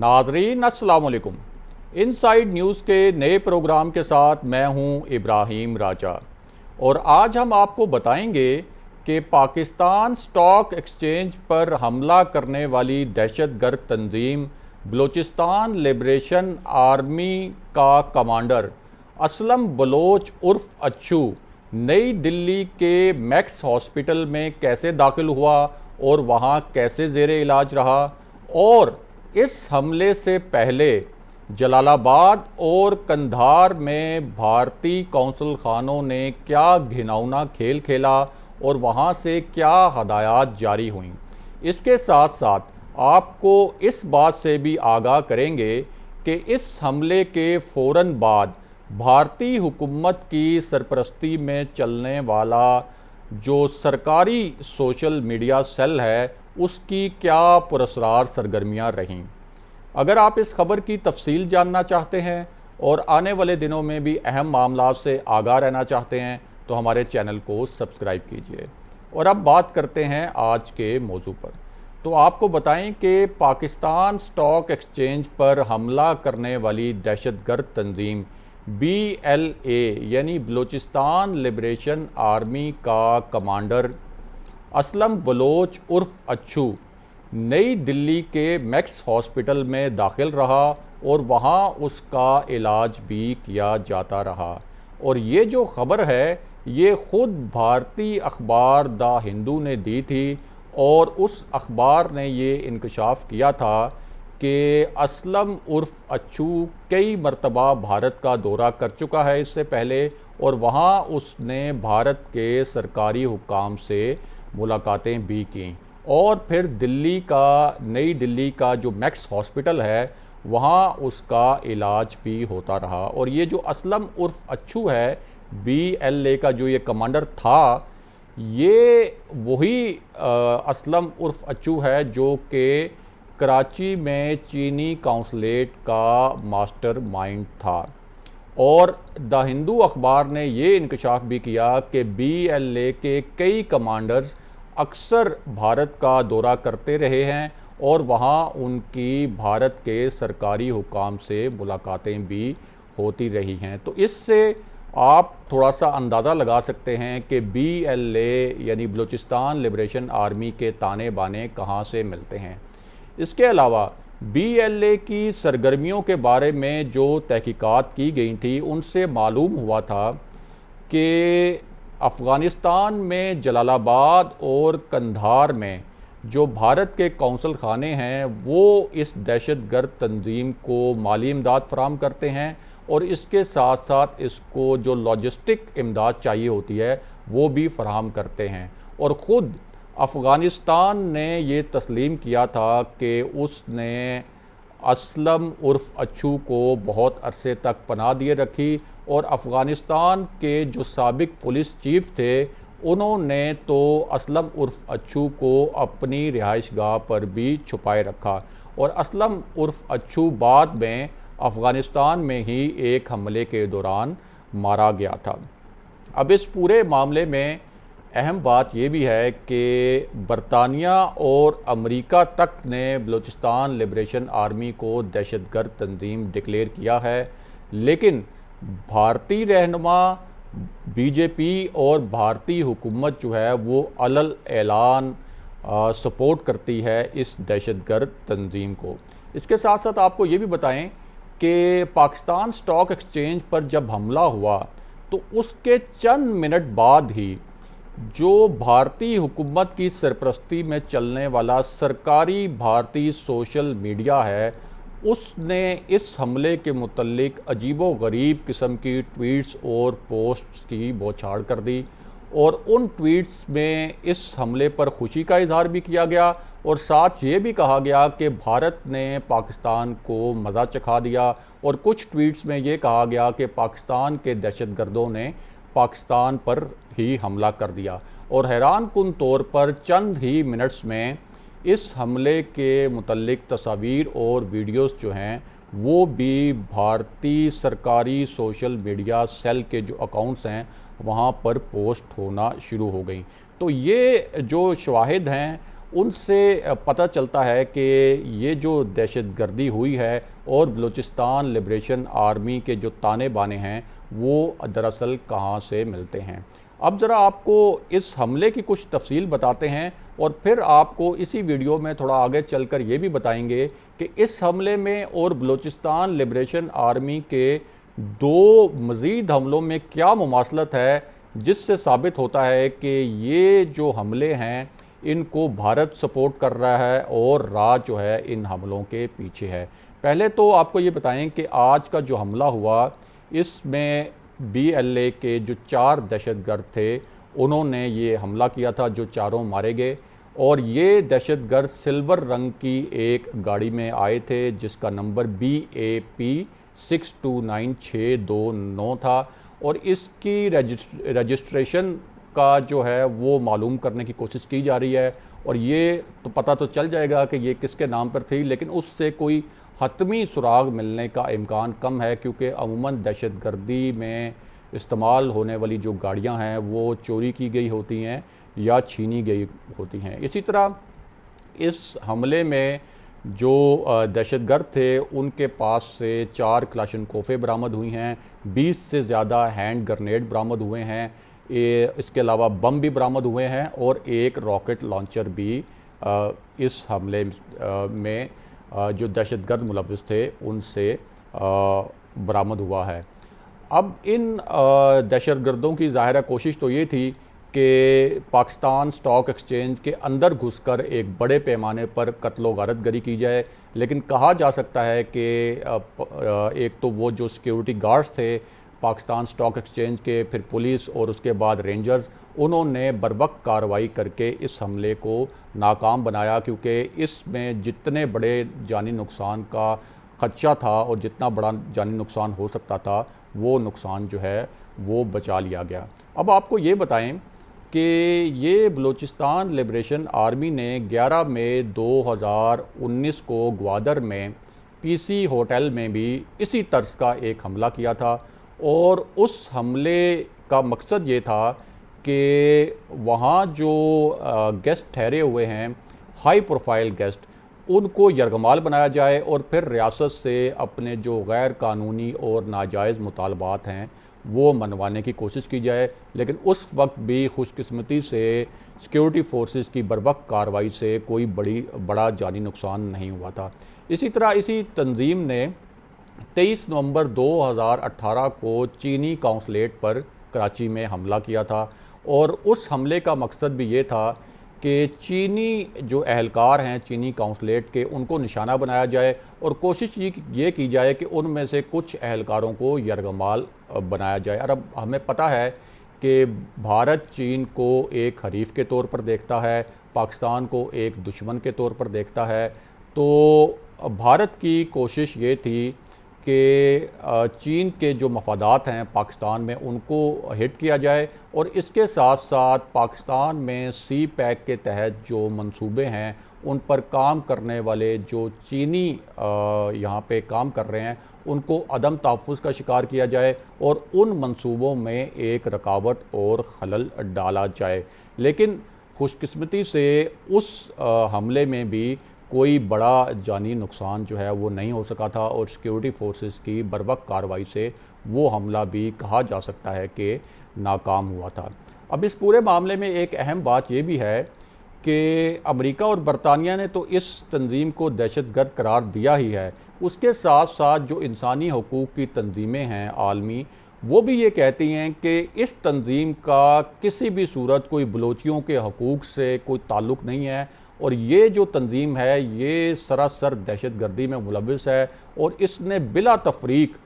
नाजरीन असलकुम side news के नए प्रोग्राम के साथ मैं हूं इब्राहिम राजा और आज हम आपको बताएंगे कि पाकिस्तान स्टॉक एक्सचेंज पर हमला करने वाली दहशत गर्द तंजीम बलूचिस्तान लिब्रेशन आर्मी का कमांडर असलम बलोच उर्फ अच्छू नई दिल्ली के मैक्स हॉस्पिटल में कैसे दाखिल हुआ और वहाँ कैसे जेर इलाज रहा और इस हमले से पहले जलालाबाद और कंधार में भारतीय कौंसल खानों ने क्या घिनौना खेल खेला और वहां से क्या हदायत जारी हुई इसके साथ साथ आपको इस बात से भी आगाह करेंगे कि इस हमले के फ़ौर बाद भारतीय हुकूमत की सरपरस्ती में चलने वाला जो सरकारी सोशल मीडिया सेल है उसकी क्या पुरसरार सरगर्मियाँ रहीं अगर आप इस खबर की तफसील जानना चाहते हैं और आने वाले दिनों में भी अहम मामला से आगा रहना चाहते हैं तो हमारे चैनल को सब्सक्राइब कीजिए और अब बात करते हैं आज के मौजू पर तो आपको बताएं कि पाकिस्तान स्टॉक एक्सचेंज पर हमला करने वाली दहशतगर्द तंजीम बी एल एनि यानी बलूचिस्तान लिबरेशन आर्मी का कमांडर असलम बलोच उर्फ अच्छू नई दिल्ली के मैक्स हॉस्पिटल में दाखिल रहा और वहाँ उसका इलाज भी किया जाता रहा और ये जो खबर है ये खुद भारतीय अखबार द हिंदू ने दी थी और उस अखबार ने ये इंकशाफ किया था कि असलम उर्फ अच्छू कई मरतबा भारत का दौरा कर चुका है इससे पहले और वहाँ उसने भारत के सरकारी हुकाम से मुलाकातें भी कें और फिर दिल्ली का नई दिल्ली का जो मैक्स हॉस्पिटल है वहाँ उसका इलाज भी होता रहा और ये जो असलम उर्फ अच्छू है बी एल ए का जो ये कमांडर था ये वही असलम उर्फ अच्छू है जो कि कराची में चीनी काउंसलेट का मास्टर माइंड था और द हिंदू अखबार ने ये इंकशाफ भी किया कि बी एल ए के कई कमांडर्स अक्सर भारत का दौरा करते रहे हैं और वहाँ उनकी भारत के सरकारी हुकाम से मुलाकातें भी होती रही हैं तो इससे आप थोड़ा सा अंदाज़ा लगा सकते हैं कि बी एल ए यानी बलूचिस्तान लिब्रेशन आर्मी के ताने बाने कहाँ से मिलते हैं इसके अलावा बी एल ए की सरगर्मियों के बारे में जो तहकीकात की गई थी उनसे मालूम हुआ था कि अफ़गानिस्तान में जलालाबाद और कंधार में जो भारत के कौंसल खाने हैं वो इस दहशत गर्द तंजीम को माली इमदाद फ्राहम करते हैं और इसके साथ साथ इसको जो लॉजिस्टिक इमदाद चाहिए होती है वो भी फ्राहम करते हैं और ख़ुद अफ़गानिस्तान ने ये तस्लीम किया था कि उसने असलम उर्फ अच्छू को बहुत अरसे तक पना दिए रखी और अफ़गानिस्तान के जो सबक पुलिस चीफ थे उन्होंने तो असलम उर्फ अच्छू को अपनी रिहाइश गाह पर भी छुपाए रखा और असलम उर्फ अच्छू बाद में अफ़गानिस्तान में ही एक हमले के दौरान मारा गया था अब इस पूरे मामले में अहम बात यह भी है कि बरतानिया और अमेरिका तक ने बलूचिस्तान लिबरेशन आर्मी को दहशतगर्द तंजीम डिक्लेयर किया है लेकिन भारतीय रहनुमा बीजेपी और भारतीय हुकूमत जो है वो अलल ऐलान सपोर्ट करती है इस दहशतगर्द तंजीम को इसके साथ साथ आपको ये भी बताएं कि पाकिस्तान स्टॉक एक्सचेंज पर जब हमला हुआ तो उसके चंद मिनट बाद ही जो भारतीय हुकूमत की सरपरस्ती में चलने वाला सरकारी भारतीय सोशल मीडिया है उसने इस हमले के मतलब अजीबो गरीब किस्म की ट्वीट्स और पोस्ट की बौछाड़ कर दी और उन ट्वीट्स में इस हमले पर खुशी का इजहार भी किया गया और साथ ये भी कहा गया कि भारत ने पाकिस्तान को मज़ा चखा दिया और कुछ ट्वीट्स में ये कहा गया कि पाकिस्तान के दहशत गर्दों ने पाकिस्तान पर ही हमला कर दिया और हैरान कन तौर पर चंद ही मिनट्स में इस हमले के मतलब तस्वीर और वीडियोस जो हैं वो भी भारतीय सरकारी सोशल मीडिया सेल के जो अकाउंट्स हैं वहाँ पर पोस्ट होना शुरू हो गई तो ये जो शवाहद हैं उनसे पता चलता है कि ये जो दहशत गर्दी हुई है और बलूचिस्तान लिब्रेशन आर्मी के जो ताने बाने हैं वो दरअसल कहाँ से मिलते हैं अब ज़रा आपको इस हमले की कुछ तफसील बताते हैं और फिर आपको इसी वीडियो में थोड़ा आगे चलकर ये भी बताएंगे कि इस हमले में और बलूचिस्तान लिब्रेशन आर्मी के दो मज़ीद हमलों में क्या मुमासलत है जिससे साबित होता है कि ये जो हमले हैं इनको भारत सपोर्ट कर रहा है और राज जो है इन हमलों के पीछे है पहले तो आपको ये बताएं कि आज का जो हमला हुआ इसमें ए के जो चार दहशतगर्द थे उन्होंने ये हमला किया था जो चारों मारे गए और ये दहशतगर्द सिल्वर रंग की एक गाड़ी में आए थे जिसका number B A P six two nine छः दो नौ था और इसकी रजिस्ट्रेशन का जो है वो मालूम करने की कोशिश की जा रही है और ये तो पता तो चल जाएगा कि ये किसके नाम पर थी लेकिन उससे कोई हतमी सुराग मिलने का इम्कान कम है क्योंकि अमूमन दहशतगर्दी में इस्तेमाल होने वाली जो गाड़ियां हैं वो चोरी की गई होती हैं या छीनी गई होती हैं इसी तरह इस हमले में जो दहशतगर्द थे उनके पास से चार क्लाशन कोफे बरामद हुई हैं 20 से ज़्यादा हैंड ग्रनेड बरामद हुए हैं इसके अलावा बम भी बरामद हुए हैं और एक रॉकेट लॉन्चर भी इस हमले में जो दहशतगर्द मुलविस थे उनसे बरामद हुआ है अब इन दहशतगर्दों की ज़ाहिर कोशिश तो ये थी कि पाकिस्तान स्टॉक एक्सचेंज के अंदर घुसकर एक बड़े पैमाने पर कत्लो गारत गरी की जाए लेकिन कहा जा सकता है कि एक तो वो जो सिक्योरिटी गार्ड्स थे पाकिस्तान स्टॉक एक्सचेंज के फिर पुलिस और उसके बाद रेंजर्स उन्होंने बरबक कार्रवाई करके इस हमले को नाकाम बनाया क्योंकि इसमें जितने बड़े जानी नुकसान का खदशा था और जितना बड़ा जानी नुकसान हो सकता था वो नुकसान जो है वो बचा लिया गया अब आपको ये बताएं कि ये बलूचिस्तान लिबरेशन आर्मी ने 11 मई 2019 को ग्वादर में पीसी होटल में भी इसी तर्ज का एक हमला किया था और उस हमले का मकसद ये था कि वहाँ जो गेस्ट ठहरे हुए हैं हाई प्रोफाइल गेस्ट उनको यरगमाल बनाया जाए और फिर रियासत से अपने जो गैर कानूनी और नाजायज़ मुतालबात हैं वो मनवाने की कोशिश की जाए लेकिन उस वक्त भी खुशकस्मती से सिक्योरिटी फोर्सेस की बरवक कार्रवाई से कोई बड़ी बड़ा जानी नुकसान नहीं हुआ था इसी तरह इसी तंजीम ने 23 नवंबर 2018 को चीनी काउंसलेट पर कराची में हमला किया था और उस हमले का मकसद भी ये था कि चीनी जो अहलकार हैं चीनी काउंसलेट के उनको निशाना बनाया जाए और कोशिश ये की जाए कि उनमें से कुछ अहलकारों को यरगमाल बनाया जाए और अब हमें पता है कि भारत चीन को एक हरीफ के तौर पर देखता है पाकिस्तान को एक दुश्मन के तौर पर देखता है तो भारत की कोशिश ये थी कि चीन के जो मफादात हैं पाकिस्तान में उनको हिट किया जाए और इसके साथ साथ पाकिस्तान में सी पैक के तहत जो मंसूबे हैं उन पर काम करने वाले जो चीनी यहाँ पे काम कर रहे हैं उनको अदम तहफ़ का शिकार किया जाए और उन मंसूबों में एक रुकावट और खलल डाला जाए लेकिन खुशकस्मती से उस हमले में भी कोई बड़ा जानी नुकसान जो है वो नहीं हो सका था और सिक्योरिटी फोर्सेस की बरवक कार्रवाई से वो हमला भी कहा जा सकता है कि नाकाम हुआ था अब इस पूरे मामले में एक अहम बात यह भी है कि अमेरिका और बरतानिया ने तो इस तंजीम को दहशत गर्द करार दिया ही है उसके साथ साथ जो इंसानी हकूक़ की तंजीमें हैं आलमी वो भी ये कहती हैं कि इस तंजीम का किसी भी सूरत कोई बलोचियों के हकूक़ से कोई ताल्लुक़ नहीं है और ये जो तंजीम है ये सरासर दहशत गर्दी में मुलविस है और इसने बिला तफरीक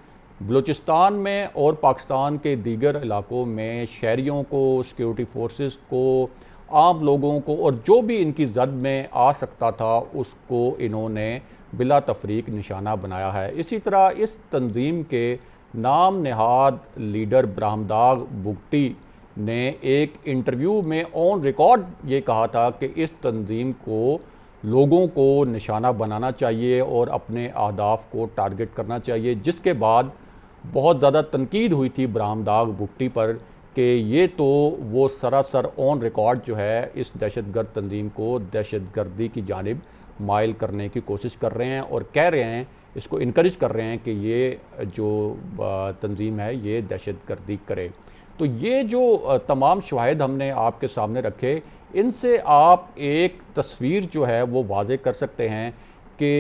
बलूचिस्तान में और पाकिस्तान के दीगर इलाकों में शहरीों को सिक्योरिटी फोर्सेस को आम लोगों को और जो भी इनकी जद में आ सकता था उसको इन्होंने बिला तफरीक निशाना बनाया है इसी तरह इस तंजीम के नाम नहाद लीडर ब्राहमदाग बुगटी ने एक इंटरव्यू में ऑन रिकॉर्ड ये कहा था कि इस तंजीम को लोगों को निशाना बनाना चाहिए और अपने अहदाफ को टारगेट करना चाहिए जिसके बाद बहुत ज़्यादा तनकीद हुई थी बरामदाग भुट्टी पर कि ये तो वो सरासर ऑन रिकॉर्ड जो है इस दहशत गर्द तंजीम को दहशत गर्दी की जानब मायल करने की कोशिश कर रहे हैं और कह रहे हैं इसको इनक्रेज कर रहे हैं कि ये जो तंजीम है ये दहशत गर्दी करे तो ये जो तमाम शवाहद हमने आपके सामने रखे इनसे आप एक तस्वीर जो है वो वाज कर सकते हैं कि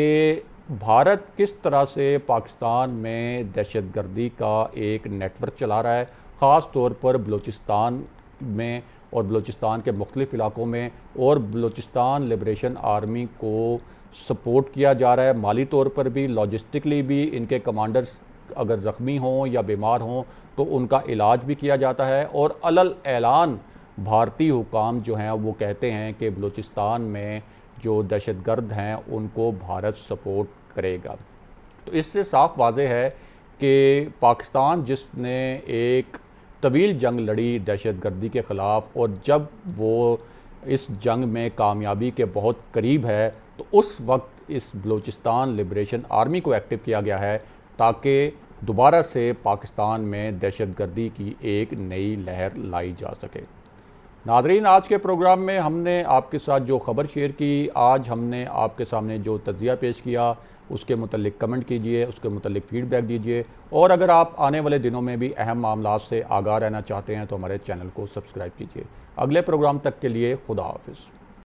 भारत किस तरह से पाकिस्तान में दहशत गर्दी का एक नेटवर्क चला रहा है ख़ास तौर पर बलूचिस्तान में और बलूचिस्तान के मुख्तफ इलाकों में और बलूचिस्तान लिब्रेशन आर्मी को सपोर्ट किया जा रहा है माली तौर पर भी लॉजिस्टिकली भी इनके कमांडर्स अगर ज़ख्मी हों या बीमार हों तो उनका इलाज भी किया जाता है और अलल ऐलान भारतीय हुकाम जो हैं वो कहते हैं कि बलूचिस्तान में जो दहशत गर्द हैं उनको भारत सपोर्ट करेगा तो इससे साफ वाज है कि पाकिस्तान जिसने एक तवील जंग लड़ी दहशत गर्दी के ख़िलाफ़ और जब वो इस जंग में कामयाबी के बहुत करीब है तो उस वक्त इस बलूचिस्तान लिब्रेशन आर्मी को एक्टिव किया गया है ताकि दोबारा से पाकिस्तान में दहशतगर्दी की एक नई लहर लाई जा सके नादरीन आज के प्रोग्राम में हमने आपके साथ जो खबर शेयर की आज हमने आपके सामने जो तजिया पेश किया उसके मतलब कमेंट कीजिए उसके मतलब फ़ीडबैक दीजिए और अगर आप आने वाले दिनों में भी अहम मामला से आगाह रहना चाहते हैं तो हमारे चैनल को सब्सक्राइब कीजिए अगले प्रोग्राम तक के लिए खुदा हाफिज़